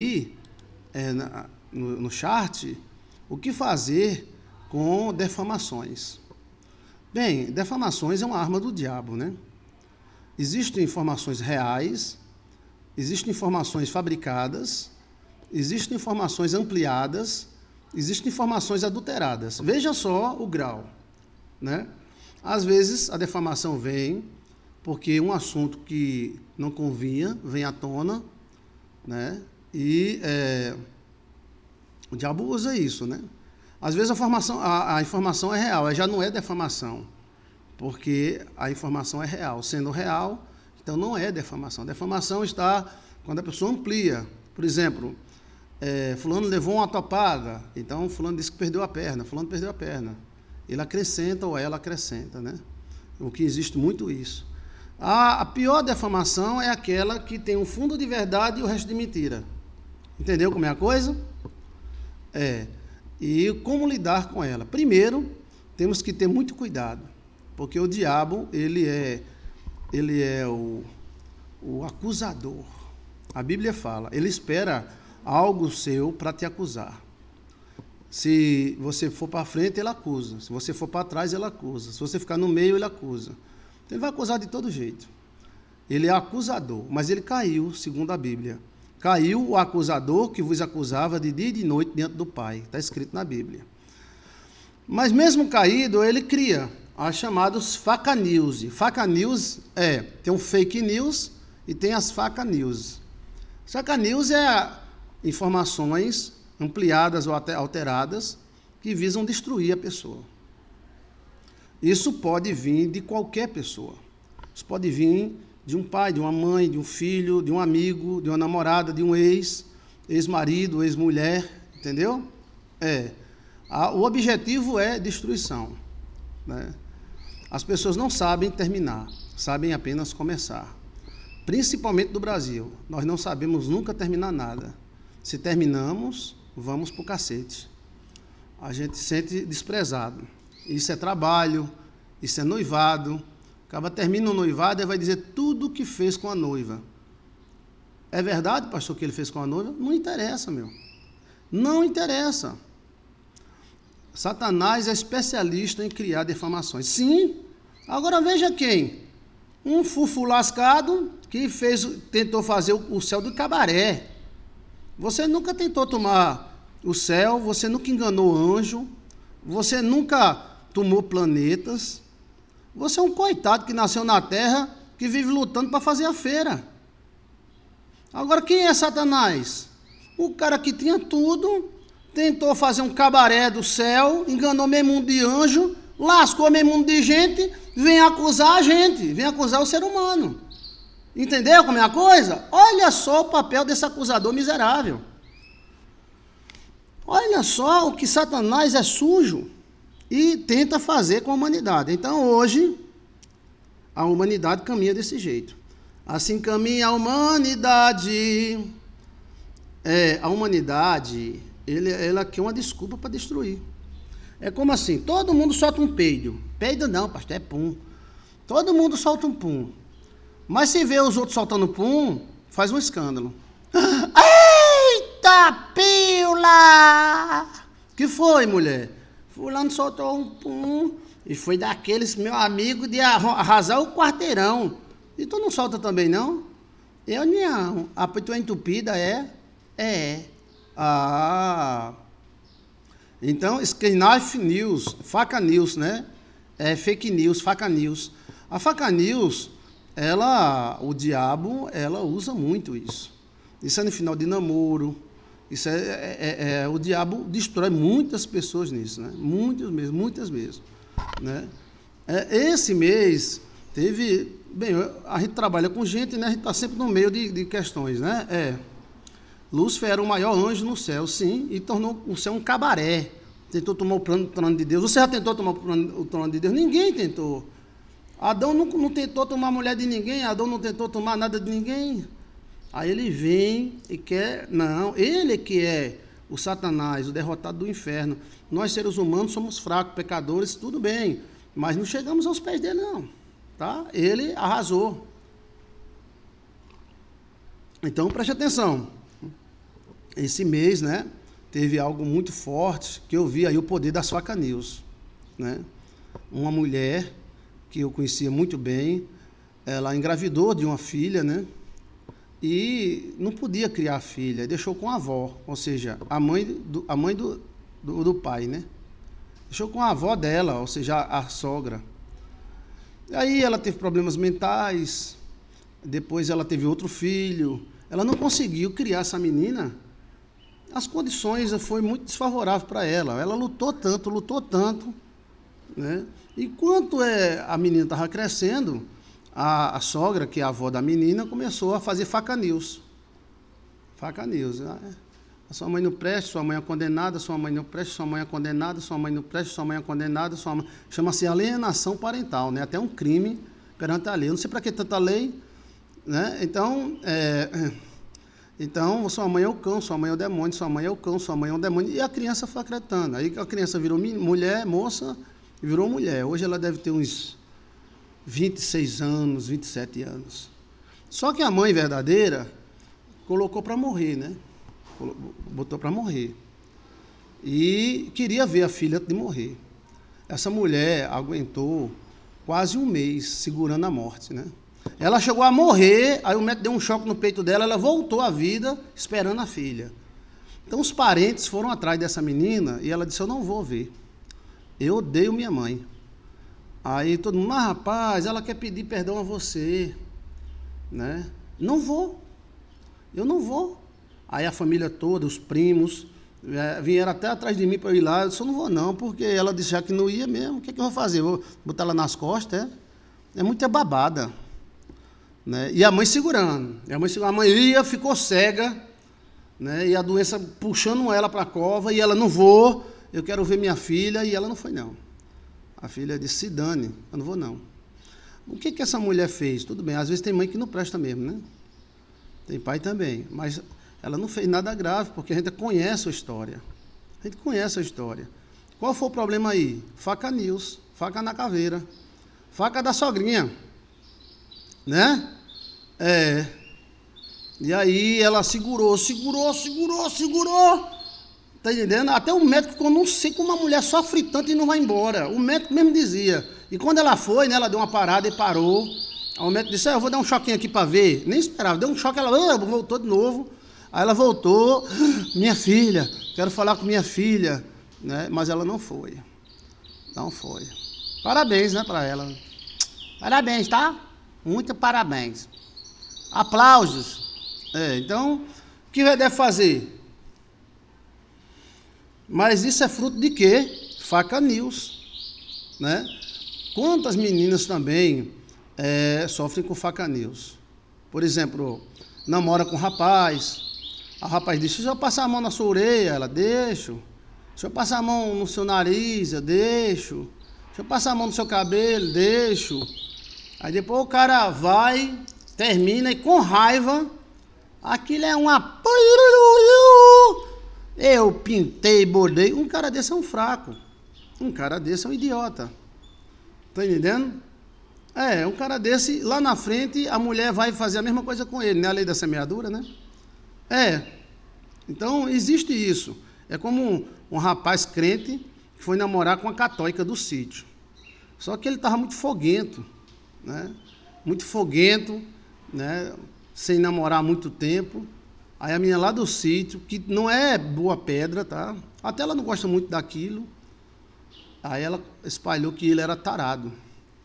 e é, na, no, no chart o que fazer com defamações. Bem, defamações é uma arma do diabo, né? Existem informações reais, existem informações fabricadas, existem informações ampliadas, existem informações adulteradas. Veja só o grau, né? Às vezes a defamação vem porque um assunto que não convinha vem à tona, né? E é, o diabo usa isso, né? Às vezes a, formação, a, a informação é real, já não é defamação, porque a informação é real. Sendo real, então não é defamação. Defamação está quando a pessoa amplia. Por exemplo, é, fulano levou uma topada, então fulano disse que perdeu a perna, fulano perdeu a perna. Ele acrescenta ou ela acrescenta, né? O que existe muito isso. A, a pior defamação é aquela que tem um fundo de verdade e o resto de mentira. Entendeu como é a coisa? É. E como lidar com ela? Primeiro, temos que ter muito cuidado, porque o diabo, ele é ele é o, o acusador. A Bíblia fala, ele espera algo seu para te acusar. Se você for para frente, ele acusa. Se você for para trás, ele acusa. Se você ficar no meio, ele acusa. Então, ele vai acusar de todo jeito. Ele é acusador, mas ele caiu, segundo a Bíblia. Caiu o acusador que vos acusava de dia e de noite diante do Pai. Está escrito na Bíblia. Mas mesmo caído, ele cria as chamadas faca news. Faca news é, tem um fake news e tem as faca news. Faca news é informações ampliadas ou até alteradas que visam destruir a pessoa. Isso pode vir de qualquer pessoa. Isso pode vir de um pai, de uma mãe, de um filho, de um amigo, de uma namorada, de um ex, ex-marido, ex-mulher, entendeu? É. A, o objetivo é destruição. Né? As pessoas não sabem terminar, sabem apenas começar. Principalmente do Brasil. Nós não sabemos nunca terminar nada. Se terminamos, vamos pro cacete. A gente se sente desprezado. Isso é trabalho, isso é noivado, Acaba termina o noivado e vai dizer tudo o que fez com a noiva. É verdade, pastor, que ele fez com a noiva? Não interessa, meu. Não interessa. Satanás é especialista em criar defamações. Sim. Agora veja quem. Um fufu lascado que fez, tentou fazer o céu do cabaré. Você nunca tentou tomar o céu, você nunca enganou anjo, você nunca tomou planetas. Você é um coitado que nasceu na terra, que vive lutando para fazer a feira. Agora, quem é Satanás? O cara que tinha tudo, tentou fazer um cabaré do céu, enganou meio mundo de anjo, lascou meio mundo de gente, vem acusar a gente, vem acusar o ser humano. Entendeu como é a coisa? Olha só o papel desse acusador miserável. Olha só o que Satanás é sujo e tenta fazer com a humanidade. Então, hoje, a humanidade caminha desse jeito. Assim caminha a humanidade. É, a humanidade, ele, ela quer uma desculpa para destruir. É como assim, todo mundo solta um peido. Peido não, pastor, é pum. Todo mundo solta um pum. Mas se vê os outros soltando pum, faz um escândalo. Eita, pila! Que foi, mulher? Fulano soltou um, pum e foi daqueles, meu amigo, de arrasar o quarteirão. E tu não solta também, não? Eu não. A tua é entupida é? É. Ah. Então, Knife News, faca news, né? É fake news, faca news. A faca news, ela, o diabo, ela usa muito isso. Isso é no final de namoro, isso é, é, é, é, o diabo destrói muitas pessoas nisso, né? Muitas mesmo, muitas mesmo, né? É, esse mês teve, bem, a gente trabalha com gente, né? A gente está sempre no meio de, de, questões, né? É, Lúcifer era o maior anjo no céu, sim, e tornou o céu um cabaré. Tentou tomar o plano, trono de Deus. Você já tentou tomar o trono de Deus? Ninguém tentou. Adão não, não tentou tomar a mulher de ninguém, Adão não tentou tomar nada de ninguém. Aí ele vem e quer. Não, ele que é o Satanás, o derrotado do inferno. Nós, seres humanos, somos fracos, pecadores, tudo bem. Mas não chegamos aos pés dele, não. Tá? Ele arrasou. Então preste atenção. Esse mês, né? Teve algo muito forte que eu vi aí o poder da Soca News. Né? Uma mulher que eu conhecia muito bem, ela engravidou de uma filha, né? e não podia criar a filha, deixou com a avó, ou seja, a mãe do, a mãe do, do, do pai, né? Deixou com a avó dela, ou seja, a, a sogra. Aí ela teve problemas mentais, depois ela teve outro filho. Ela não conseguiu criar essa menina. As condições eh, foi muito desfavorável para ela. Ela lutou tanto, lutou tanto, né? Enquanto é, a menina estava crescendo, a, a, sogra, que é a avó da menina, começou a fazer faca news. Faca news. A sua mãe não presta, sua mãe é condenada, sua mãe não presta, sua mãe é condenada, sua mãe não presta, sua mãe é condenada, sua mãe... Chama-se alienação parental, né? Até um crime perante a lei. Eu não sei para que tanta lei, né? Então, é... então, sua mãe é o cão, sua mãe é o demônio, sua mãe é o cão, sua mãe é o demônio. E a criança foi acreditando. Aí a criança virou mulher, moça, virou mulher. Hoje ela deve ter uns 26 anos, 27 anos. Só que a mãe verdadeira colocou para morrer, né? Botou para morrer. E queria ver a filha de morrer. Essa mulher aguentou quase um mês segurando a morte, né? Ela chegou a morrer, aí o médico deu um choque no peito dela, ela voltou à vida esperando a filha. Então os parentes foram atrás dessa menina e ela disse: Eu não vou ver. Eu odeio minha mãe. Aí todo mundo, mas rapaz, ela quer pedir perdão a você, né? Não vou, eu não vou. Aí a família toda, os primos, é, vieram até atrás de mim para ir lá, eu eu não vou não, porque ela disse já que não ia mesmo, o que, é que eu vou fazer? Vou botar ela nas costas, é? É muita babada, né? E a mãe segurando, a mãe, segurando. a mãe ia, ficou cega, né? E a doença puxando ela para a cova, e ela, não vou, eu quero ver minha filha, e ela não foi não. A filha disse: se dane, eu não vou não. O que, que essa mulher fez? Tudo bem, às vezes tem mãe que não presta mesmo, né? Tem pai também, mas ela não fez nada grave, porque a gente conhece a história. A gente conhece a história. Qual foi o problema aí? Faca News, faca na caveira, faca da sogrinha, né? É. E aí ela segurou, segurou, segurou, segurou. Está entendendo? Até o médico ficou, não sei como uma mulher sofre tanto e não vai embora. O médico mesmo dizia. E quando ela foi, né, ela deu uma parada e parou. o médico disse: ah, Eu vou dar um choquinho aqui para ver. Nem esperava. Deu um choque, ela ah, voltou de novo. Aí ela voltou: ah, Minha filha, quero falar com minha filha. Né? Mas ela não foi. Não foi. Parabéns, né, para ela. Parabéns, tá? Muito parabéns. Aplausos. É, então, o que deve fazer? Mas isso é fruto de quê? Faca News. Né? Quantas meninas também é, sofrem com faca News? Por exemplo, namora com um rapaz. O rapaz diz: Deixa eu passar a mão na sua orelha. Ela: Deixo. Deixa eu passar a mão no seu nariz. Eu deixo. Deixa eu passar a mão no seu cabelo. Deixo. Aí depois o cara vai, termina e com raiva. Aquilo é uma eu pintei, bordei. Um cara desse é um fraco. Um cara desse é um idiota. Tá entendendo? É, um cara desse, lá na frente, a mulher vai fazer a mesma coisa com ele, né? A lei da semeadura, né? É. Então, existe isso. É como um, um rapaz crente que foi namorar com a católica do sítio. Só que ele estava muito foguento, né? Muito foguento, né? Sem namorar muito tempo. Aí a menina lá do sítio, que não é boa pedra, tá? Até ela não gosta muito daquilo. Aí ela espalhou que ele era tarado.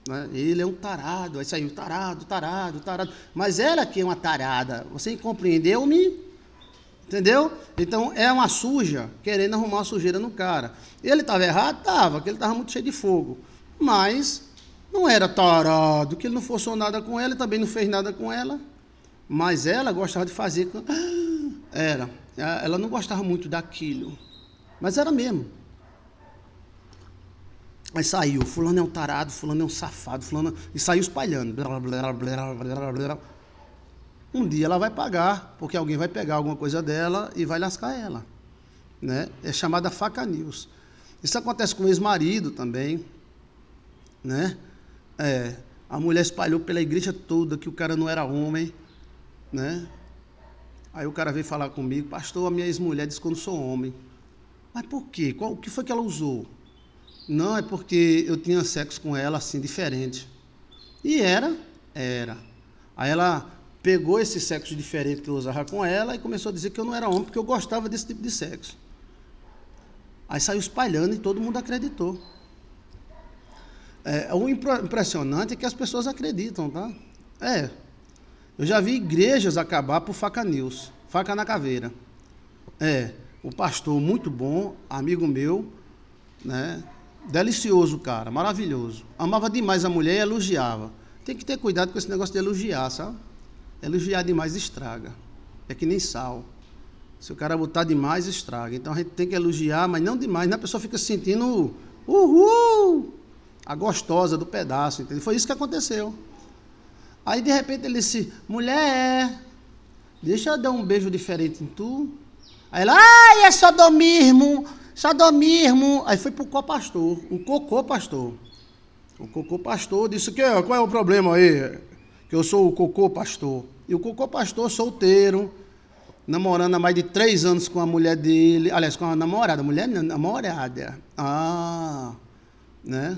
Né? Ele é um tarado. Aí saiu tarado, tarado, tarado. Mas ela que é uma tarada. Você compreendeu-me? Entendeu? Então é uma suja querendo arrumar uma sujeira no cara. Ele estava errado? Estava, que ele estava muito cheio de fogo. Mas não era tarado, que ele não forçou nada com ela, também não fez nada com ela. Mas ela gostava de fazer. Era. Ela não gostava muito daquilo. Mas era mesmo. Aí saiu, fulano é um tarado, fulano é um safado, fulano. E saiu espalhando. Blá, blá, blá, um dia ela vai pagar, porque alguém vai pegar alguma coisa dela e vai lascar ela. Né? É chamada faca news. Isso acontece com o ex-marido também. Né? É, a mulher espalhou pela igreja toda que o cara não era homem. Né? Aí o cara veio falar comigo, pastor, a minha ex-mulher disse quando sou homem. Mas por quê? Qual, o que foi que ela usou? Não, é porque eu tinha sexo com ela assim, diferente. E era? Era. Aí ela pegou esse sexo diferente que eu usava com ela e começou a dizer que eu não era homem porque eu gostava desse tipo de sexo. Aí saiu espalhando e todo mundo acreditou. É, o impressionante é que as pessoas acreditam, tá? É, eu já vi igrejas acabar por faca news, faca na caveira. É, o pastor muito bom, amigo meu, né? Delicioso, cara, maravilhoso. Amava demais a mulher e elogiava. Tem que ter cuidado com esse negócio de elogiar, sabe? Elogiar demais estraga. É que nem sal. Se o cara botar demais, estraga. Então a gente tem que elogiar, mas não demais. Né? A pessoa fica sentindo, uhul, a gostosa do pedaço. Entendeu? Foi isso que aconteceu. Aí de repente ele disse: Mulher, deixa eu dar um beijo diferente em tu. Aí ela, ai, é sodomismo, sodomismo. Aí foi pro co-pastor, o cocô pastor. O cocô pastor disse: que, Qual é o problema aí? Que eu sou o cocô pastor. E o cocô pastor solteiro, namorando há mais de três anos com a mulher dele. Aliás, com a namorada, mulher namorada. Ah, né?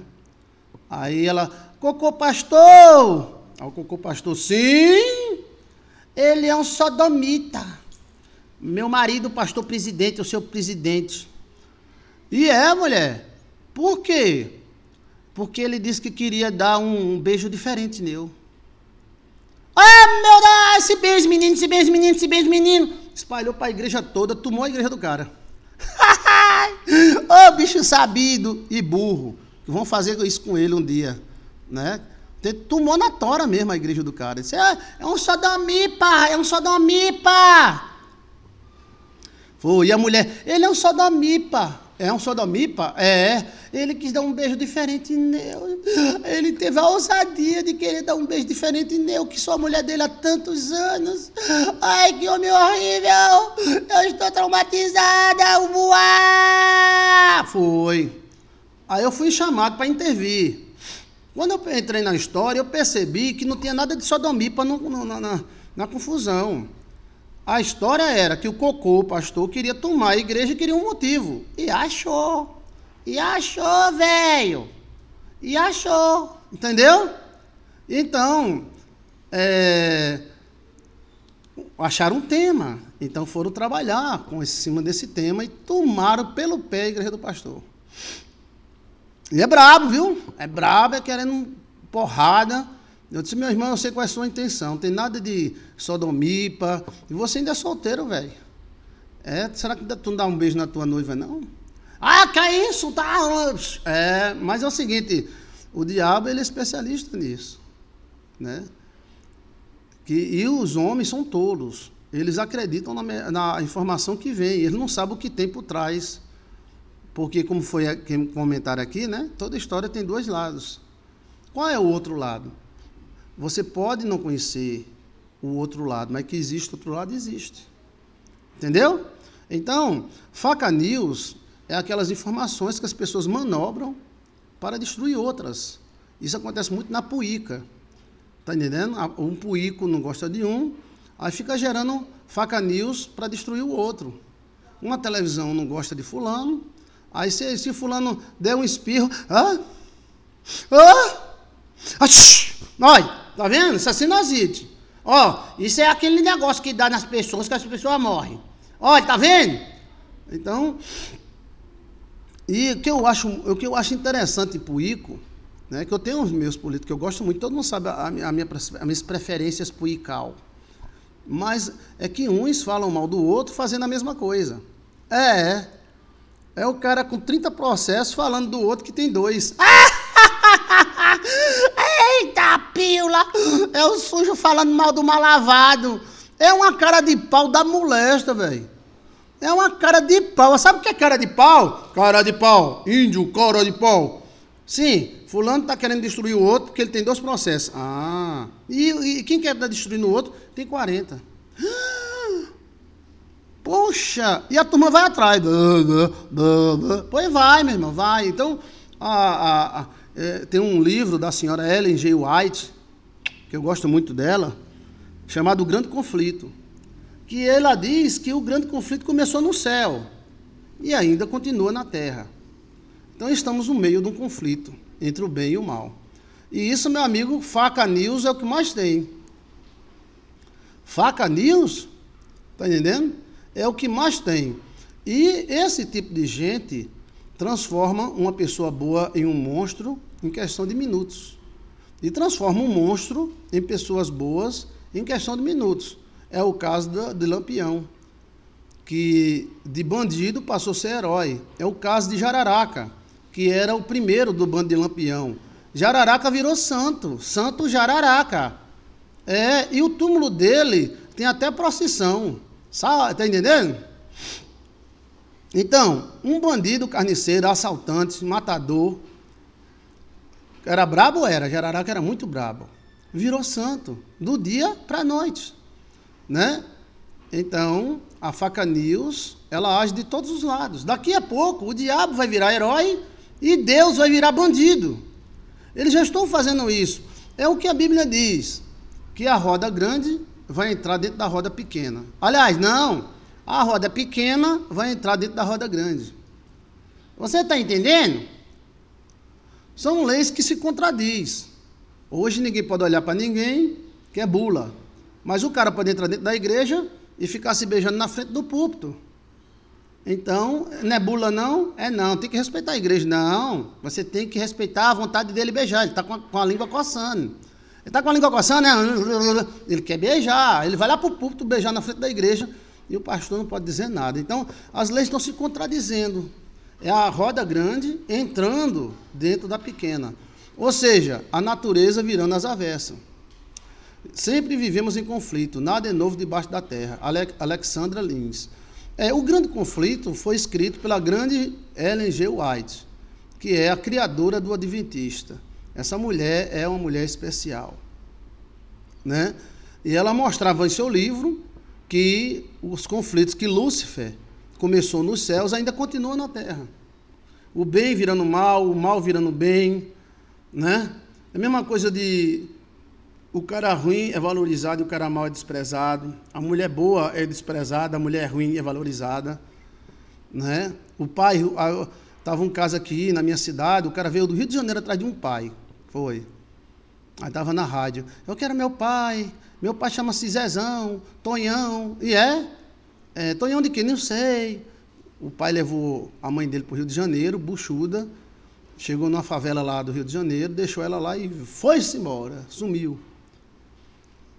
Aí ela, cocô pastor. Ao cocô pastor, sim, ele é um sodomita. Meu marido, pastor presidente, o seu presidente. E é, mulher. Por quê? Porque ele disse que queria dar um, um beijo diferente nele. Ah, meu Deus, esse beijo, menino, esse beijo, menino, esse beijo, menino. Espalhou para a igreja toda, tomou a igreja do cara. Ô oh, bicho sabido e burro, que vão fazer isso com ele um dia, né? Tomou na tora mesmo a igreja do cara. Disse, é, é um sodomipa, é um sodomipa. Foi, e a mulher, ele é um sodomipa. É um sodomipa? É. Ele quis dar um beijo diferente neu. Ele teve a ousadia de querer dar um beijo diferente neu, que sou a mulher dele há tantos anos. Ai, que homem horrível! Eu estou traumatizada! Voar! Foi. Aí eu fui chamado para intervir. Quando eu entrei na história, eu percebi que não tinha nada de sodomipa no, no, na, na, na, confusão. A história era que o cocô, o pastor, queria tomar a igreja e queria um motivo. E achou. E achou, velho. E achou. Entendeu? Então, é, acharam um tema. Então foram trabalhar com em cima desse tema e tomaram pelo pé a igreja do pastor. Ele é brabo, viu? É brabo, é querendo porrada. Eu disse, meu irmão, eu sei qual é a sua intenção. Não tem nada de sodomipa. E você ainda é solteiro, velho. É, será que tu não dá um beijo na tua noiva, não? Ah, que é isso? Tá. É, mas é o seguinte, o diabo ele é especialista nisso. Né? Que, e os homens são tolos. Eles acreditam na, na informação que vem, eles não sabem o que tem por trás porque, como foi que comentaram aqui, né? toda história tem dois lados. Qual é o outro lado? Você pode não conhecer o outro lado, mas que existe outro lado, existe. Entendeu? Então, faca news é aquelas informações que as pessoas manobram para destruir outras. Isso acontece muito na puíca. Tá entendendo? Um puíco não gosta de um, aí fica gerando faca news para destruir o outro. Uma televisão não gosta de fulano, Aí se, se fulano der um espirro, ah, ah, ach, olha, tá vendo? Isso é sinusite. Ó, isso é aquele negócio que dá nas pessoas que as pessoas morrem. Olha, tá vendo? Então, e o que eu acho, o que eu acho interessante pro Ico, né, que eu tenho os meus políticos, que eu gosto muito, todo mundo sabe a, minha, a minha, as minhas preferências pro Ical. Mas é que uns falam mal do outro fazendo a mesma coisa. É, é o cara com 30 processos falando do outro que tem dois. Eita, pila! É o sujo falando mal do mal lavado. É uma cara de pau da molesta, velho. É uma cara de pau. Sabe o que é cara de pau? Cara de pau. Índio, cara de pau. Sim, fulano está querendo destruir o outro porque ele tem dois processos. Ah, e, e quem quer tá destruir no outro tem 40. Poxa, e a turma vai atrás. Pois vai, meu irmão, vai. Então, a, a, a, é, tem um livro da senhora Ellen G. White, que eu gosto muito dela, chamado O Grande Conflito, que ela diz que o grande conflito começou no céu e ainda continua na terra. Então, estamos no meio de um conflito entre o bem e o mal. E isso, meu amigo, faca news é o que mais tem. Faca news, tá entendendo? É o que mais tem. E esse tipo de gente transforma uma pessoa boa em um monstro em questão de minutos. E transforma um monstro em pessoas boas em questão de minutos. É o caso de Lampião, que de bandido passou a ser herói. É o caso de Jararaca, que era o primeiro do bando de Lampião. Jararaca virou santo, Santo Jararaca. É, e o túmulo dele tem até procissão. Está entendendo? Então, um bandido, carniceiro, assaltante, matador, era brabo era, Jararaca era muito brabo. Virou santo, do dia para a noite, né? Então, a faca News, ela age de todos os lados. Daqui a pouco, o diabo vai virar herói e Deus vai virar bandido. Eles já estão fazendo isso. É o que a Bíblia diz, que a roda grande vai entrar dentro da roda pequena. Aliás, não, a roda pequena vai entrar dentro da roda grande. Você está entendendo? São leis que se contradiz. Hoje ninguém pode olhar para ninguém, que é bula. Mas o cara pode entrar dentro da igreja e ficar se beijando na frente do púlpito. Então, não é bula não? É não, tem que respeitar a igreja. Não, você tem que respeitar a vontade dele beijar, ele está com, com, a língua coçando está com a língua coçando, né? Ele quer beijar, ele vai lá para o púlpito beijar na frente da igreja e o pastor não pode dizer nada. Então, as leis estão se contradizendo. É a roda grande entrando dentro da pequena. Ou seja, a natureza virando as avessas. Sempre vivemos em conflito, nada é novo debaixo da terra. Ale Alexandra Lins. É, o grande conflito foi escrito pela grande Ellen G. White, que é a criadora do Adventista. Essa mulher é uma mulher especial. Né? E ela mostrava em seu livro que os conflitos que Lúcifer começou nos céus ainda continuam na terra. O bem virando mal, o mal virando bem, né? É a mesma coisa de o cara ruim é valorizado e o cara mal é desprezado. A mulher boa é desprezada, a mulher ruim é valorizada, né? O pai, estava um caso aqui na minha cidade, o cara veio do Rio de Janeiro atrás de um pai. Foi. Aí tava na rádio. Eu quero meu pai. Meu pai chama-se Zezão, Tonhão. E é? é? Tonhão de quem? Não sei. O pai levou a mãe dele para o Rio de Janeiro, buchuda. Chegou numa favela lá do Rio de Janeiro, deixou ela lá e foi-se embora. Sumiu.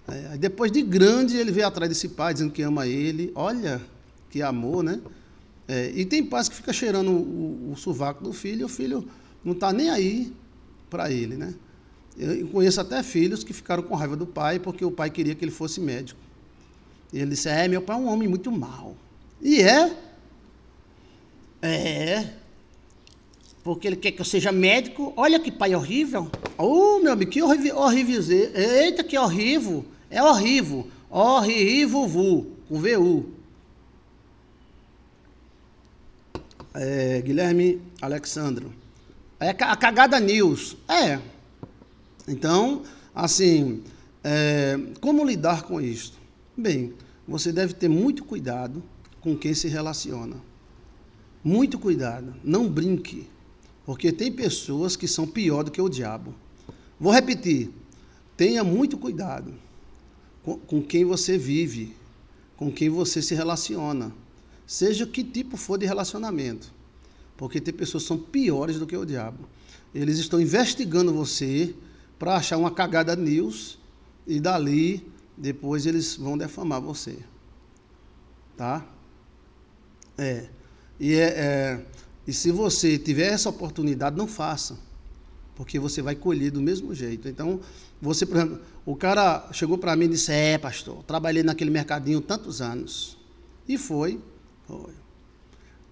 É, depois de grande, ele veio atrás desse pai, dizendo que ama ele. Olha, que amor, né? É, e tem pais que fica cheirando o, o, o sovaco do filho, e o filho não está nem aí para ele, né? Eu conheço até filhos que ficaram com raiva do pai porque o pai queria que ele fosse médico. E ele disse: É, meu pai é um homem muito mau. E é. É. Porque ele quer que eu seja médico. Olha que pai horrível. Oh, meu amigo, que horrível. horrível Eita, que horrível. É horrível. Horrível, vu. Com VU. É, Guilherme Alexandro. É a cagada news. É. Então, assim, é, como lidar com isto? Bem, você deve ter muito cuidado com quem se relaciona. Muito cuidado. Não brinque. Porque tem pessoas que são pior do que o diabo. Vou repetir. Tenha muito cuidado com quem você vive, com quem você se relaciona. Seja que tipo for de relacionamento. Porque tem pessoas que são piores do que o diabo. Eles estão investigando você para achar uma cagada news e dali depois eles vão defamar você. Tá? É. E, é, é, e se você tiver essa oportunidade, não faça. Porque você vai colher do mesmo jeito. Então, você, por exemplo, o cara chegou para mim e disse: É, pastor, trabalhei naquele mercadinho tantos anos. E foi. Foi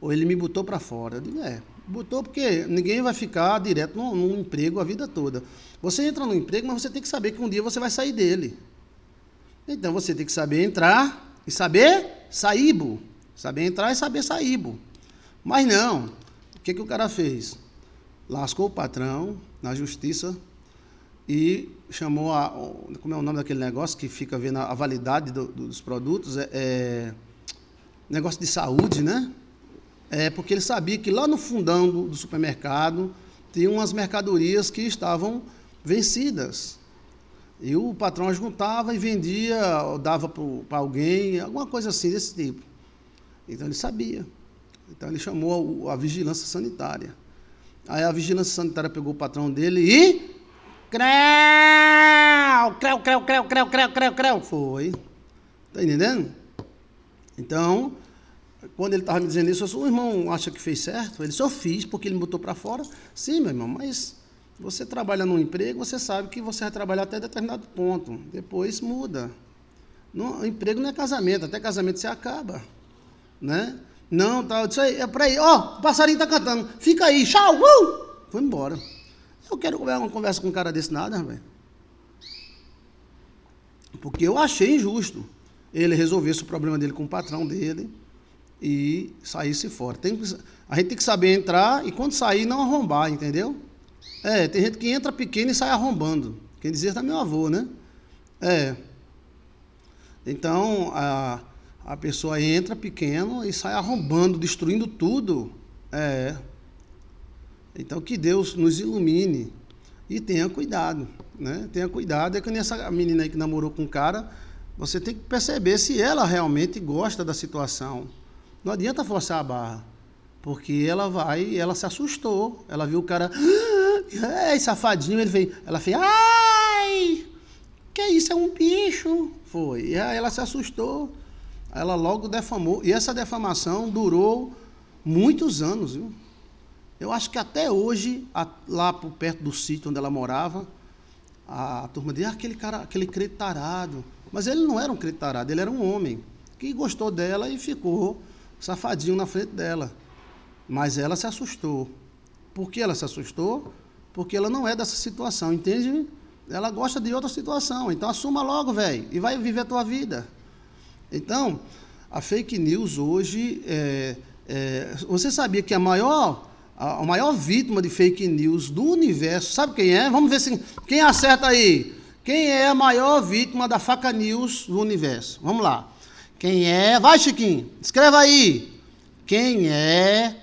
ou ele me botou para fora. Eu digo, é, botou porque ninguém vai ficar direto num, num emprego a vida toda. Você entra no emprego, mas você tem que saber que um dia você vai sair dele. Então você tem que saber entrar e saber saíbo. Saber entrar e saber saíbo. Mas não, o que, que o cara fez? Lascou o patrão na justiça e chamou a. Como é o nome daquele negócio que fica vendo a validade do, do, dos produtos? É, é, negócio de saúde, né? é, porque ele sabia que lá no fundão do, do supermercado tinham umas mercadorias que estavam vencidas. E o patrão juntava e vendia, dava para alguém, alguma coisa assim desse tipo. Então ele sabia. Então ele chamou a, a, vigilância sanitária. Aí a vigilância sanitária pegou o patrão dele e. Creu, creu, creu, creu, creu, creu, creu, creu. Foi. Tá entendendo? Então, quando ele estava me dizendo isso, eu disse, o irmão acha que fez certo? Ele só fiz porque ele me botou para fora. Sim, meu irmão, mas você trabalha num emprego, você sabe que você vai trabalhar até determinado ponto. Depois muda. No, emprego não é casamento, até casamento você acaba. Né? Não, tá, eu disse, é para aí, ó, oh, o passarinho está cantando, fica aí, tchau, uh! Foi embora. Eu quero uma conversa com um cara desse nada, velho. Porque eu achei injusto ele resolvesse o problema dele com o patrão dele e saísse fora. Tem, a gente tem que saber entrar e quando sair não arrombar, entendeu? É, tem gente que entra pequeno e sai arrombando. Quem dizia está meu avô, né? É. Então a, a pessoa entra pequeno e sai arrombando, destruindo tudo. É. Então que Deus nos ilumine e tenha cuidado, né? Tenha cuidado. É que nessa menina aí que namorou com um cara, você tem que perceber se ela realmente gosta da situação. Não adianta forçar a barra. Porque ela vai, ela se assustou. Ela viu o cara. Ai, ah, é safadinho. Ele fez, ela fez. Ai! Que isso? É um bicho! Foi. E aí ela se assustou. Ela logo defamou. E essa defamação durou muitos anos, viu? Eu acho que até hoje, lá por perto do sítio onde ela morava, a turma diz ah, aquele cara, aquele cretarado tarado. Mas ele não era um cretarado tarado, ele era um homem que gostou dela e ficou safadinho na frente dela. Mas ela se assustou. Por que ela se assustou? Porque ela não é dessa situação, entende? Ela gosta de outra situação. Então assuma logo, velho, e vai viver a tua vida. Então, a fake news hoje. É, é, você sabia que a maior, a, a, maior vítima de fake news do universo, sabe quem é? Vamos ver se quem acerta aí. Quem é a maior vítima da faca news do universo? Vamos lá. Quem é? Vai, Chiquinho, escreva aí. Quem é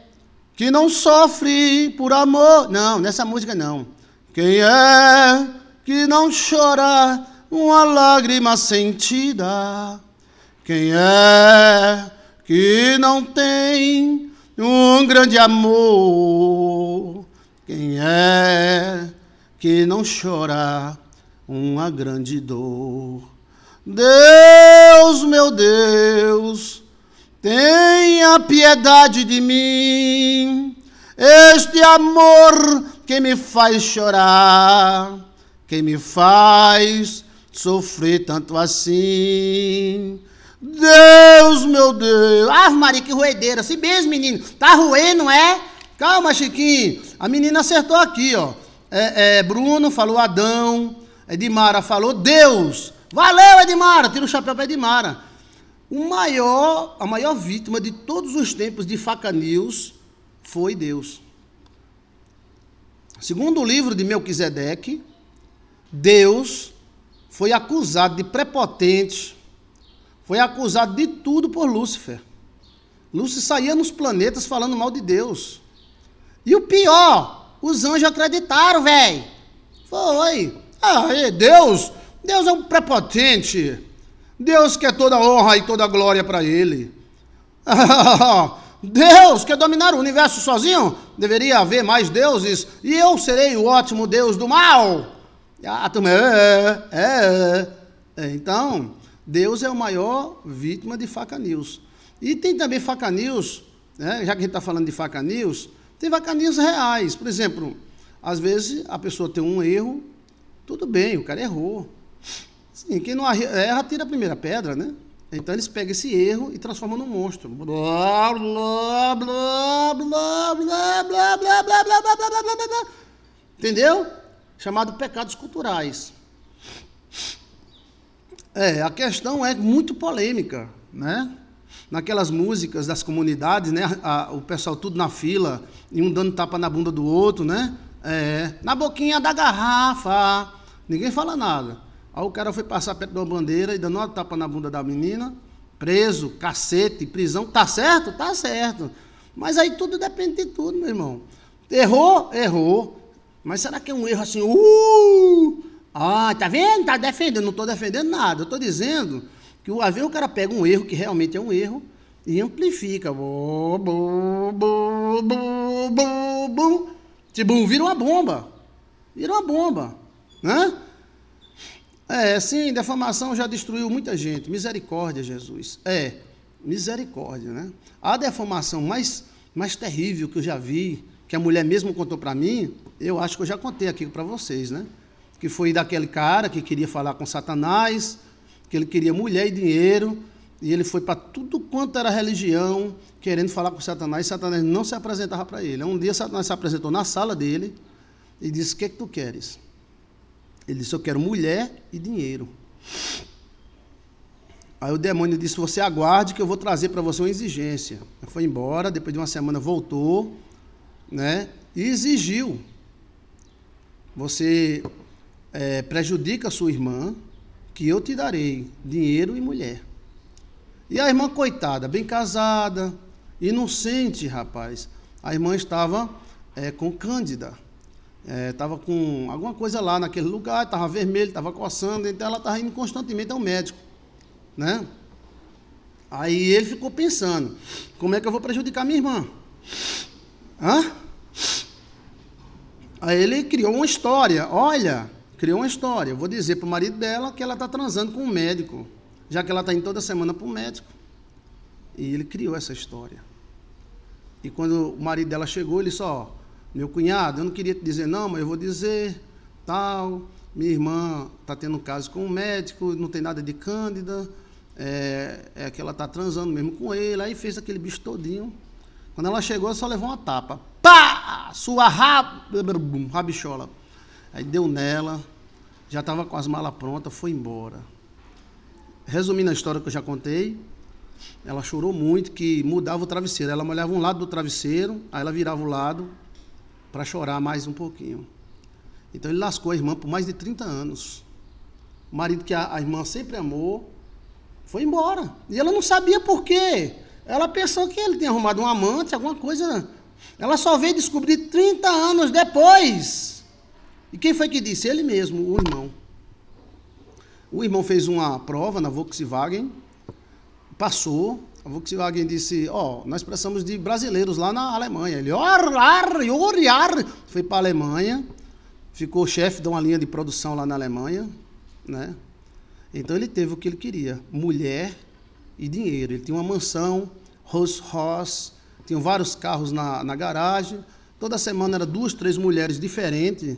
que não sofre por amor? Não, nessa música não. Quem é que não chora uma lágrima sentida? Quem é que não tem um grande amor? Quem é que não chora uma grande dor? Deus, meu Deus, tenha piedade de mim. Este amor que me faz chorar, que me faz sofrer tanto assim. Deus, meu Deus. Ah, Maria, que roedeira. Se assim mesmo, menino. Tá ruendo, é? Calma, Chiquinho. A menina acertou aqui, ó. É, é, Bruno falou Adão. Edmara falou Deus. Valeu, Edmara! Tira o chapéu para Edmara. O maior, a maior vítima de todos os tempos de Faca News foi Deus. Segundo o livro de Melquisedeque, Deus foi acusado de prepotente, foi acusado de tudo por Lúcifer. Lúcifer saía nos planetas falando mal de Deus. E o pior, os anjos acreditaram, velho. Foi. Ah, Deus Deus é um prepotente. Deus quer toda honra e toda glória para Ele. Deus quer dominar o universo sozinho? Deveria haver mais deuses e eu serei o ótimo Deus do mal. Ah, turma, é, é, é. Então, Deus é o maior vítima de faca news. E tem também faca news, né? já que a gente está falando de faca news, tem faca news reais. Por exemplo, às vezes a pessoa tem um erro, tudo bem, o cara errou. Sim, quem não erra, tira a primeira pedra, né? Então eles pegam esse erro e transformam num monstro. Blá, blá, blá, blá, blá, blá, blá, blá, blá, blá, blá, blá, blá, blá. Entendeu? Chamado pecados culturais. É, a questão é muito polêmica, né? Naquelas músicas das comunidades, né? A, a, o pessoal tudo na fila, e um dando tapa na bunda do outro, né? É, na boquinha da garrafa. Ninguém fala nada. Aí o cara foi passar perto de uma bandeira e dando uma tapa na bunda da menina, preso, cacete, prisão. Tá certo? Tá certo. Mas aí tudo depende de tudo, meu irmão. Errou? Errou. Mas será que é um erro assim? Uh! Ah, tá vendo? Tá defendendo. Não estou defendendo nada. Eu estou dizendo que o avião, o cara pega um erro, que realmente é um erro, e amplifica. Bum, bum, bum, bum, bum, bum. Tipo, vira uma bomba. Vira uma bomba. Né? É, sim, deformação já destruiu muita gente. Misericórdia, Jesus. É, misericórdia, né? A deformação mais, mais terrível que eu já vi, que a mulher mesmo contou para mim, eu acho que eu já contei aqui para vocês, né? Que foi daquele cara que queria falar com Satanás, que ele queria mulher e dinheiro, e ele foi para tudo quanto era religião, querendo falar com Satanás, e Satanás não se apresentava para ele. Um dia Satanás se apresentou na sala dele e disse: O que, é que tu queres? Ele disse: Eu quero mulher e dinheiro. Aí o demônio disse: Você aguarde que eu vou trazer para você uma exigência. Foi embora, depois de uma semana voltou, né? E exigiu. Você é, prejudica a sua irmã, que eu te darei dinheiro e mulher. E a irmã, coitada, bem casada, inocente, rapaz. A irmã estava é, com Cândida estava é, com alguma coisa lá naquele lugar, estava vermelho, estava coçando, então ela estava indo constantemente ao médico, né? Aí ele ficou pensando, como é que eu vou prejudicar minha irmã? Hã? Aí ele criou uma história, olha, criou uma história, eu vou dizer para o marido dela que ela está transando com um médico, já que ela está indo toda semana para o médico. E ele criou essa história. E quando o marido dela chegou, ele só, meu cunhado, eu não queria te dizer não, mas eu vou dizer, tal. Minha irmã está tendo um caso com um médico, não tem nada de cândida, é, é que ela está transando mesmo com ele. Aí fez aquele bicho todinho. Quando ela chegou, só levou uma tapa. Pá! Sua rab... rabichola. Aí deu nela, já estava com as malas prontas, foi embora. Resumindo a história que eu já contei, ela chorou muito que mudava o travesseiro. Ela molhava um lado do travesseiro, aí ela virava o lado, para chorar mais um pouquinho. Então ele lascou a irmã por mais de 30 anos. O marido que a, a irmã sempre amou foi embora. E ela não sabia por quê. Ela pensou que ele tinha arrumado um amante, alguma coisa. Ela só veio descobrir 30 anos depois. E quem foi que disse? Ele mesmo, o irmão. O irmão fez uma prova na Volkswagen, passou, a Volkswagen disse, ó, oh, nós precisamos de brasileiros lá na Alemanha. Ele, orar, oriar, foi para a Alemanha, ficou chefe de uma linha de produção lá na Alemanha, né? Então ele teve o que ele queria, mulher e dinheiro. Ele tinha uma mansão, Rolls Royce, tinha vários carros na, na garagem. Toda semana era duas, três mulheres diferentes.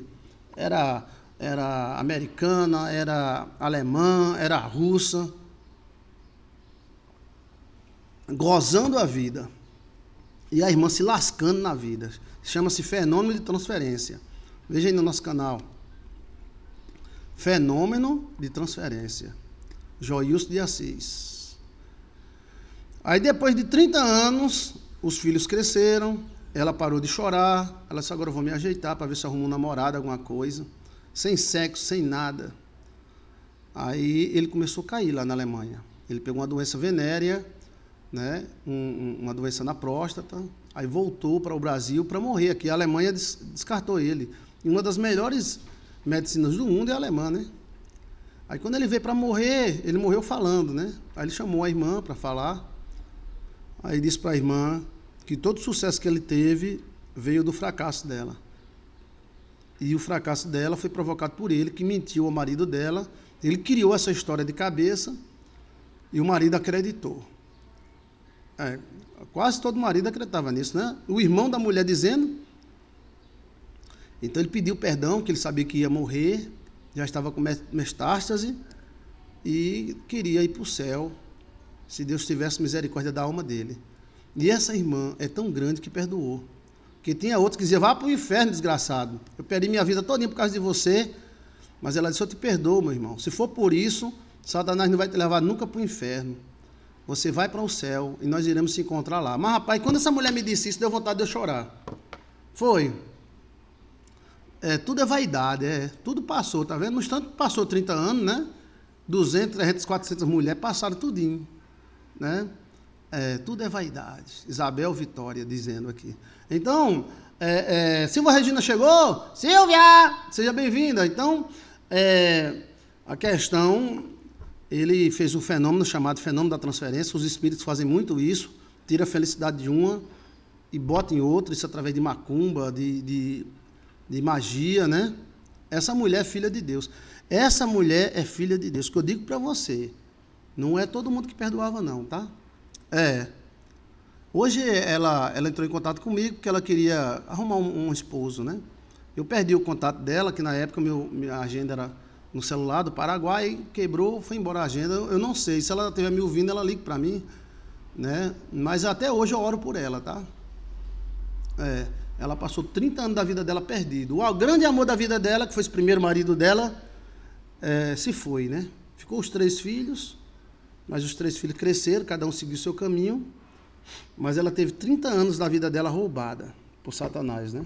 Era, era americana, era alemã, era russa gozando a vida e a irmã se lascando na vida. Chama-se fenômeno de transferência. Veja aí no nosso canal. Fenômeno de transferência. Joius de Assis. Aí depois de 30 anos, os filhos cresceram, ela parou de chorar, ela disse, agora eu vou me ajeitar para ver se arrumo um namorado, alguma coisa. Sem sexo, sem nada. Aí ele começou a cair lá na Alemanha. Ele pegou uma doença venérea né, um, uma doença na próstata, aí voltou para o Brasil para morrer aqui. A Alemanha des, descartou ele. E uma das melhores medicinas do mundo é a alemã, né? Aí quando ele veio para morrer, ele morreu falando, né? Aí ele chamou a irmã para falar. Aí disse para a irmã que todo o sucesso que ele teve veio do fracasso dela. E o fracasso dela foi provocado por ele, que mentiu ao marido dela. Ele criou essa história de cabeça e o marido acreditou. É, quase todo marido acreditava nisso, né? O irmão da mulher dizendo. Então ele pediu perdão, que ele sabia que ia morrer, já estava com metástase e queria ir para o céu, se Deus tivesse misericórdia da alma dele. E essa irmã é tão grande que perdoou. Que tinha outro que dizia: vá para o inferno, desgraçado. Eu perdi minha vida todinha por causa de você. Mas ela disse: eu te perdoo, meu irmão. Se for por isso, Satanás não vai te levar nunca para o inferno. Você vai para o céu e nós iremos se encontrar lá. Mas, rapaz, quando essa mulher me disse isso, deu vontade de eu chorar. Foi. É, tudo é vaidade, é, tudo passou, tá vendo? No instante passou 30 anos, né? 200, 300, 400 mulheres passaram tudinho, né? É, tudo é vaidade. Isabel Vitória dizendo aqui. Então, é, é, Silva Regina chegou? Silvia! Seja bem-vinda. Então, é, a questão ele fez um fenômeno chamado fenômeno da transferência. Os espíritos fazem muito isso, tira a felicidade de uma e bota em outra, isso é através de macumba, de, de, de magia, né? Essa mulher é filha de Deus. Essa mulher é filha de Deus. Que eu digo para você, não é todo mundo que perdoava, não, tá? É. Hoje ela, ela entrou em contato comigo porque ela queria arrumar um, um esposo, né? Eu perdi o contato dela, que na época meu, minha agenda era no celular do Paraguai, quebrou, foi embora a agenda. Eu não sei, se ela estiver me ouvindo, ela liga para mim, né? Mas até hoje eu oro por ela, tá? É, ela passou 30 anos da vida dela perdido. O grande amor da vida dela, que foi esse primeiro marido dela, é, se foi, né? Ficou os três filhos, mas os três filhos cresceram, cada um seguiu seu caminho. Mas ela teve 30 anos da vida dela roubada por Satanás, né?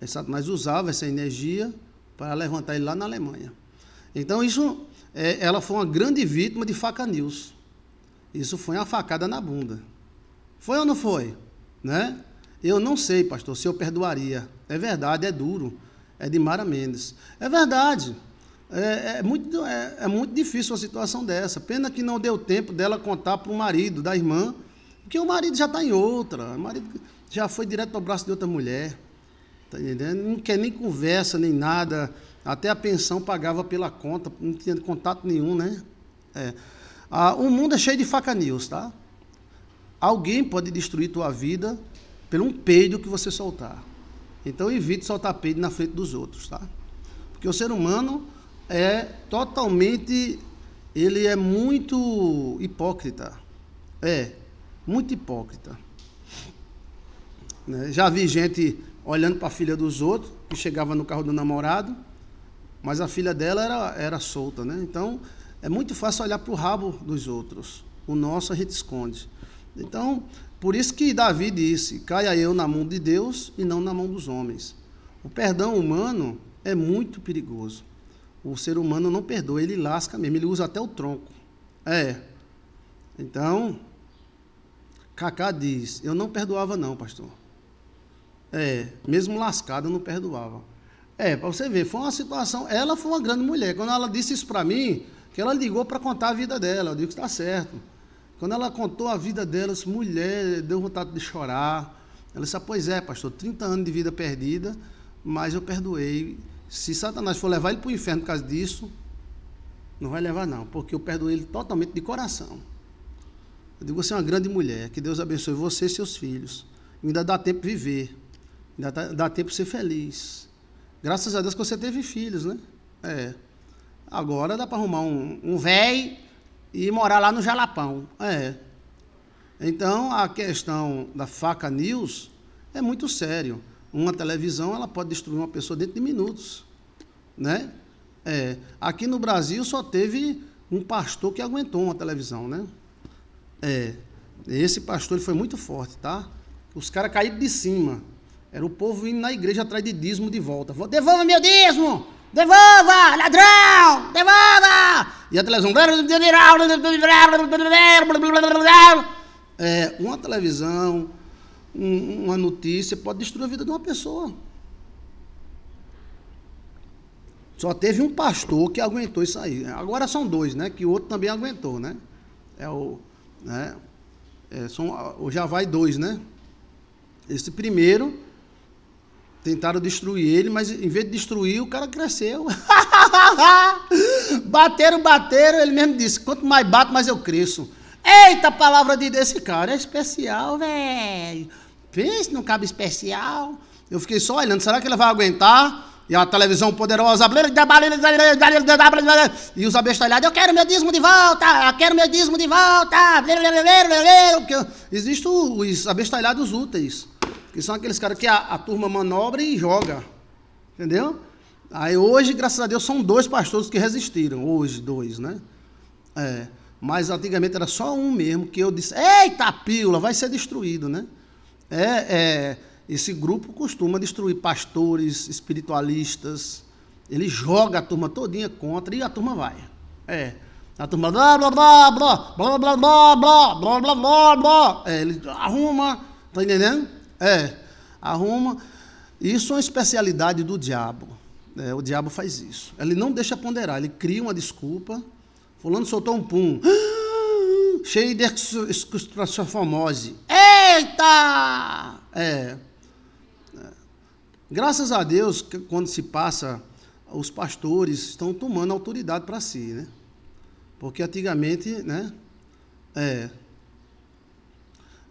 E é, Satanás usava essa energia para levantar ele lá na Alemanha. Então, isso, é, ela foi uma grande vítima de faca news. Isso foi uma facada na bunda. Foi ou não foi? Né? Eu não sei, pastor, se eu perdoaria. É verdade, é duro. É de Mara Mendes. É verdade. É, é muito, é, é, muito difícil uma situação dessa. Pena que não deu tempo dela contar para o marido, da irmã, porque o marido já está em outra. O marido já foi direto ao braço de outra mulher. Tá entendendo? Não quer nem conversa, nem nada. Até a pensão pagava pela conta, não tinha contato nenhum, né? É. Ah, o mundo é cheio de faca news, tá? Alguém pode destruir tua vida pelo um peido que você soltar. Então evite soltar peido na frente dos outros, tá? Porque o ser humano é totalmente, ele é muito hipócrita. É, muito hipócrita. Né? Já vi gente olhando para a filha dos outros, que chegava no carro do namorado, mas a filha dela era, era solta, né? Então, é muito fácil olhar para o rabo dos outros. O nosso a gente esconde. Então, por isso que Davi disse: caia eu na mão de Deus e não na mão dos homens. O perdão humano é muito perigoso. O ser humano não perdoa, ele lasca mesmo, ele usa até o tronco. É. Então, Cacá diz: Eu não perdoava, não, pastor. É, mesmo lascada não perdoava. É, para você ver, foi uma situação. Ela foi uma grande mulher. Quando ela disse isso para mim, que ela ligou para contar a vida dela, eu digo que está certo. Quando ela contou a vida dela, disse, mulher, deu vontade de chorar. Ela disse, ah, pois é, pastor, 30 anos de vida perdida, mas eu perdoei. Se Satanás for levar ele para o inferno por causa disso, não vai levar não, porque eu perdoei ele totalmente de coração. Eu digo, você é uma grande mulher, que Deus abençoe você e seus filhos. Ainda dá tempo de viver. Dá, dá tempo de ser feliz. Graças a Deus que você teve filhos, né? É. Agora dá para arrumar um, um e morar lá no Jalapão. É. Então a questão da faca news é muito sério. Uma televisão ela pode destruir uma pessoa dentro de minutos, né? É. Aqui no Brasil só teve um pastor que aguentou uma televisão, né? É. Esse pastor ele foi muito forte, tá? Os caras caíram de cima. Era o povo indo na igreja atrás de dízimo de volta. Devolva meu dízimo! Devolva, ladrão! Devolva! E a televisão. É, uma televisão, um, uma notícia pode destruir a vida de uma pessoa. Só teve um pastor que aguentou isso aí. Agora são dois, né? Que o outro também aguentou, né? É o, né? É, são, já vai dois, né? Esse primeiro Tentaram destruir ele, mas em vez de destruir, o cara cresceu. bateram, bateram, ele mesmo disse: quanto mais bato, mais eu cresço. Eita, palavra de desse cara é especial, velho. Pense num cabo especial. Eu fiquei só olhando, será que ele vai aguentar? E a televisão poderosa. E os abestalhados, eu quero meu dízimo de volta, eu quero meu dízimo de volta. Existem os abestalhados úteis que são aqueles caras que a, a turma manobra e joga. Entendeu? Aí hoje, graças a Deus, são dois pastores que resistiram. Hoje, dois, né? É. Mas antigamente era só um mesmo que eu disse: Eita, pílula, vai ser destruído, né? É, é, esse grupo costuma destruir pastores, espiritualistas. Ele joga a turma todinha contra e a turma vai. É. A turma blá blá blá blá blá blá blá blá blá blá blá blá. É, ele arruma, tá entendendo? É, arruma. Isso é uma especialidade do diabo. É, o diabo faz isso. Ele não deixa ponderar, ele cria uma desculpa. Fulano soltou um pum. Cheio de escrotrofomose. Eita! É. é. Graças a Deus, quando se passa, os pastores estão tomando autoridade para si, né? Porque antigamente, né? É.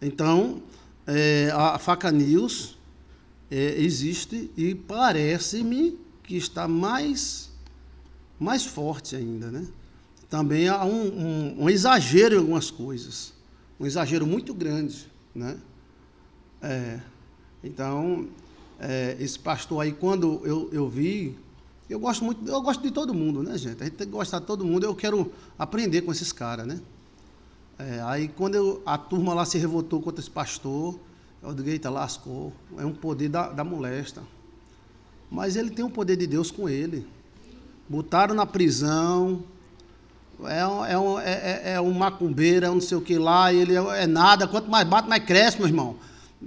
Então, é, a Faca News é, existe e parece-me que está mais, mais forte ainda. Né? Também há um, um, um exagero em algumas coisas, um exagero muito grande. Né? É, então, é, esse pastor aí, quando eu, eu vi, eu gosto muito, eu gosto de todo mundo, né, gente? A gente tem que gostar de todo mundo, eu quero aprender com esses caras, né? É, aí quando eu, a turma lá se revoltou contra esse pastor, eu digo, eita, lascou. É um poder da, da molesta. Mas ele tem o poder de Deus com ele. Botaram na prisão. É um, é, um, é, é, é um macumbeiro, é um não sei o que lá, ele é, é nada. Quanto mais bate, mais cresce, meu irmão.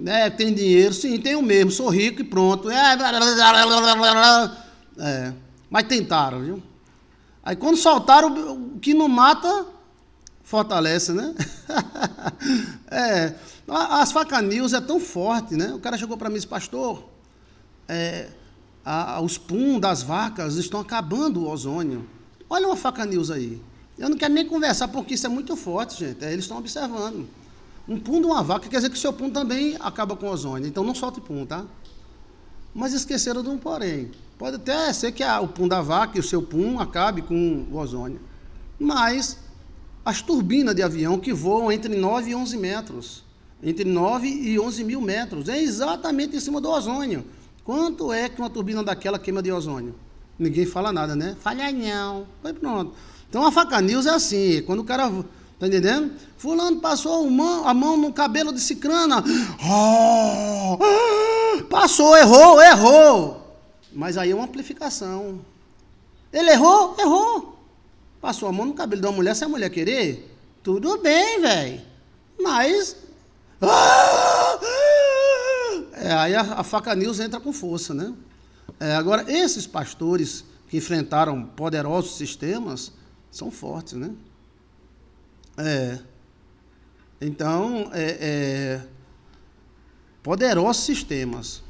É, tem dinheiro, sim, tenho mesmo, sou rico e pronto. É, é, mas tentaram, viu? Aí quando soltaram, o que não mata fortalece, né? é, as faca news é tão forte, né? O cara chegou para mim e disse, pastor, é, a, os pum das vacas estão acabando o ozônio. Olha uma faca news aí. Eu não quero nem conversar porque isso é muito forte, gente. É, eles estão observando. Um pum de uma vaca quer dizer que o seu pum também acaba com o ozônio. Então não solte pum, tá? Mas esqueceram de um porém. Pode até ser que a, o pum da vaca e o seu pum acabe com o ozônio. Mas as turbinas de avião que voam entre 9 e 11 metros, entre 9 e 11 mil metros, é exatamente em cima do ozônio. Quanto é que uma turbina daquela queima de ozônio? Ninguém fala nada, né? Falha não. Foi pronto. Então a faca news é assim, quando o cara. Tá entendendo? Fulano passou a mão no cabelo de cicrana. Oh, passou, errou, errou. Mas aí é uma amplificação. Ele errou, errou. Passou a mão no cabelo de uma mulher sem a mulher querer? Tudo bem, velho. Mas. Ah, é, aí a, a faca News entra com força, né? É, agora, esses pastores que enfrentaram poderosos sistemas são fortes, né? É. Então, é, é, poderosos sistemas.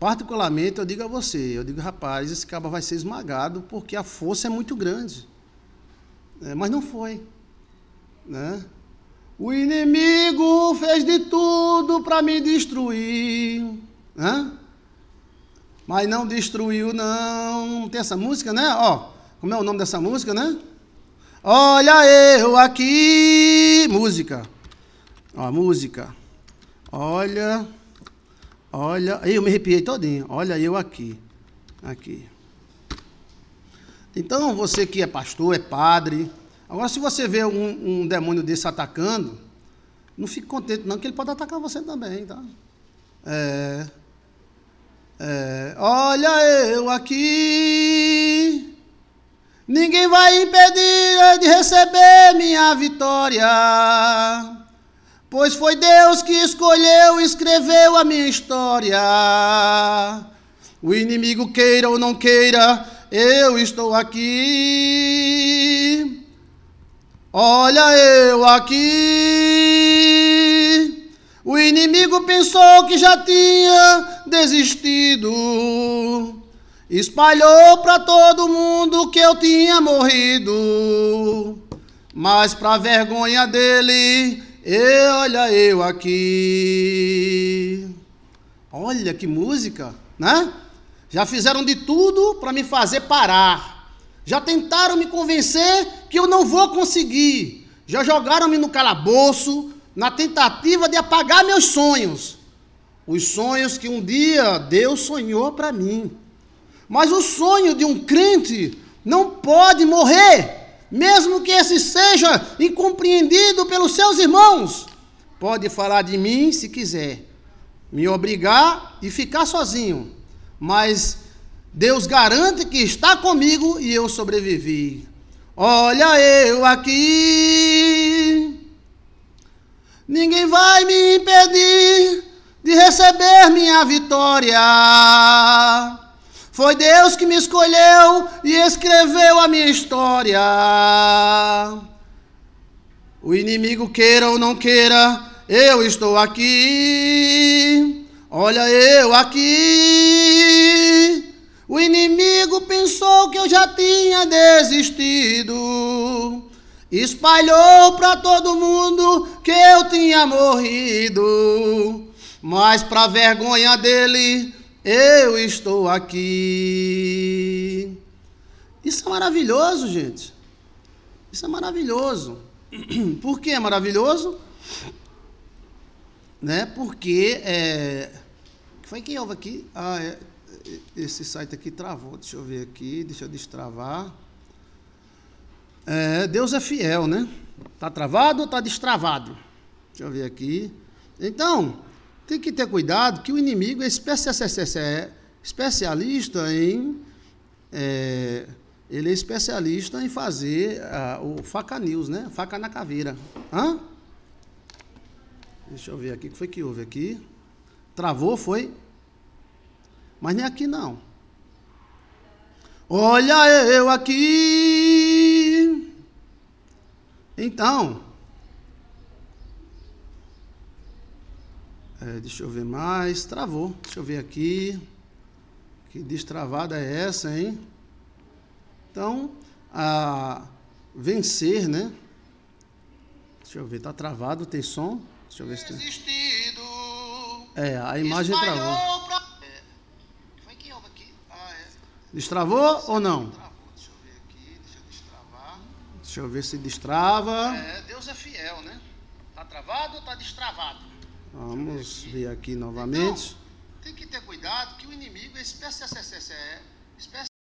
Particularmente, eu digo a você, eu digo, rapaz, esse cabo vai ser esmagado porque a força é muito grande. É, mas não foi. Né? O inimigo fez de tudo para me destruir. Né? Mas não destruiu, não. Tem essa música, né? Ó, como é o nome dessa música, né? Olha eu aqui. Música. Ó, música. Olha. Olha. Eu me arrepiei todinho. Olha eu aqui. Aqui. Então, você que é pastor, é padre. Agora, se você vê um, um demônio desse atacando, não fique contente, não, que ele pode atacar você também, tá? É, é, olha eu aqui, ninguém vai impedir de receber minha vitória, pois foi Deus que escolheu e escreveu a minha história. O inimigo queira ou não queira, eu estou aqui. Olha eu aqui. O inimigo pensou que já tinha desistido. Espalhou para todo mundo que eu tinha morrido. Mas para vergonha dele, eu olha eu aqui. Olha que música, né? Já fizeram de tudo para me fazer parar. Já tentaram me convencer que eu não vou conseguir. Já jogaram-me no calabouço na tentativa de apagar meus sonhos. Os sonhos que um dia Deus sonhou para mim. Mas o sonho de um crente não pode morrer, mesmo que esse seja incompreendido pelos seus irmãos. Pode falar de mim se quiser, me obrigar e ficar sozinho mas Deus garante que está comigo e eu sobrevivi. Olha eu aqui. Ninguém vai me impedir de receber minha vitória. Foi Deus que me escolheu e escreveu a minha história. O inimigo queira ou não queira, eu estou aqui. Olha eu aqui. O inimigo pensou que eu já tinha desistido. Espalhou para todo mundo que eu tinha morrido. Mas para vergonha dele, eu estou aqui. Isso é maravilhoso, gente. Isso é maravilhoso. Por que é maravilhoso? Né? Porque é que foi que houve aqui? Ah, é, é, esse site aqui travou. Deixa eu ver aqui, deixa eu destravar. É, Deus é fiel, né? Tá travado ou tá destravado? Deixa eu ver aqui. Então, tem que ter cuidado que o inimigo é, é, é especialista em é, ele é especialista em fazer uh, o faca news, né? Faca na caveira. Hã? Deixa eu ver aqui o que foi que houve aqui. Travou, foi? Mas nem aqui não. Olha eu aqui. Então. É, deixa eu ver mais. Travou. Deixa eu ver aqui. Que destravada é essa, hein? Então, a vencer, né? Deixa eu ver, tá travado, tem som? Deixa eu ver se tem. Existido é, a imagem Esmaiou travou. Pra... É. Foi quem houve aqui? Ah, é. Destravou Nossa, ou não? Travou. Deixa eu ver aqui, deixa eu destravar. Deixa eu ver se destrava. É, Deus é fiel, né? Tá travado ou tá destravado? Vamos ver aqui, ver aqui novamente. Então, tem que ter cuidado que o inimigo, esse PCCCE,